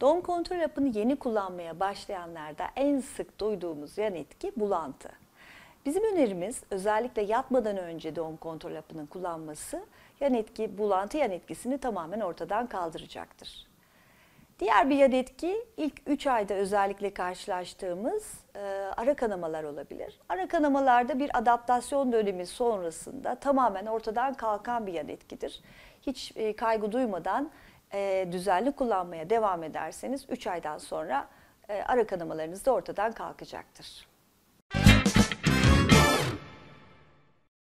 Doğum kontrol hapını yeni kullanmaya başlayanlarda en sık duyduğumuz yan etki bulantı. Bizim önerimiz özellikle yatmadan önce doğum kontrol hapının kullanması yan etki, bulantı yan etkisini tamamen ortadan kaldıracaktır. Diğer bir yan etki ilk 3 ayda özellikle karşılaştığımız e, ara kanamalar olabilir. Ara kanamalarda bir adaptasyon dönemi sonrasında tamamen ortadan kalkan bir yan etkidir. Hiç e, kaygı duymadan e, düzenli kullanmaya devam ederseniz 3 aydan sonra e, ara kanamalarınız da ortadan kalkacaktır.